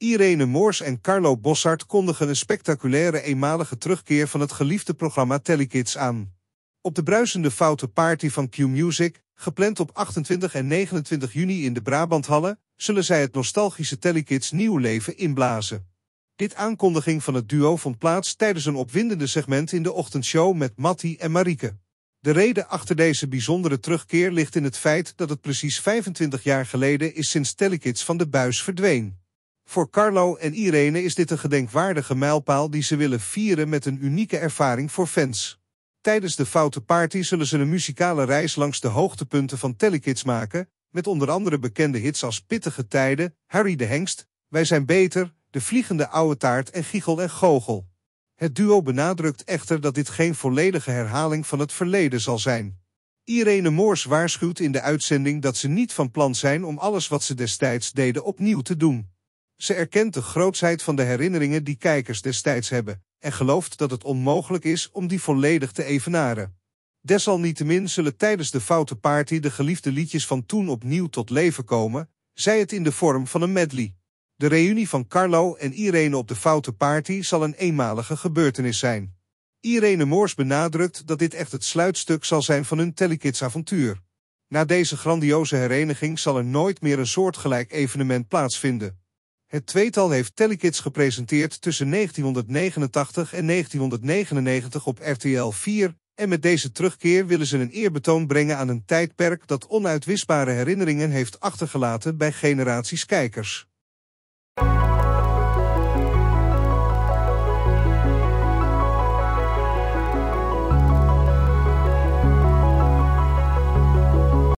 Irene Moors en Carlo Bossart kondigen een spectaculaire eenmalige terugkeer van het geliefde programma Telekids aan. Op de bruisende foute party van Q-Music, gepland op 28 en 29 juni in de Brabanthallen, zullen zij het nostalgische Telekids nieuw leven inblazen. Dit aankondiging van het duo vond plaats tijdens een opwindende segment in de ochtendshow met Matti en Marike. De reden achter deze bijzondere terugkeer ligt in het feit dat het precies 25 jaar geleden is sinds Telekids van de buis verdween. Voor Carlo en Irene is dit een gedenkwaardige mijlpaal die ze willen vieren met een unieke ervaring voor fans. Tijdens de Foute Party zullen ze een muzikale reis langs de hoogtepunten van Telekids maken, met onder andere bekende hits als Pittige Tijden, Harry de Hengst, Wij Zijn Beter, De Vliegende Oude Taart en Giegel en Gogel. Het duo benadrukt echter dat dit geen volledige herhaling van het verleden zal zijn. Irene Moors waarschuwt in de uitzending dat ze niet van plan zijn om alles wat ze destijds deden opnieuw te doen. Ze erkent de grootsheid van de herinneringen die kijkers destijds hebben en gelooft dat het onmogelijk is om die volledig te evenaren. Desalniettemin zullen tijdens de Foute Party de geliefde liedjes van toen opnieuw tot leven komen, zij het in de vorm van een medley. De reunie van Carlo en Irene op de Foute Party zal een eenmalige gebeurtenis zijn. Irene Moors benadrukt dat dit echt het sluitstuk zal zijn van hun Telekids-avontuur. Na deze grandioze hereniging zal er nooit meer een soortgelijk evenement plaatsvinden. Het tweetal heeft Telekids gepresenteerd tussen 1989 en 1999 op RTL 4 en met deze terugkeer willen ze een eerbetoon brengen aan een tijdperk dat onuitwisbare herinneringen heeft achtergelaten bij generaties kijkers.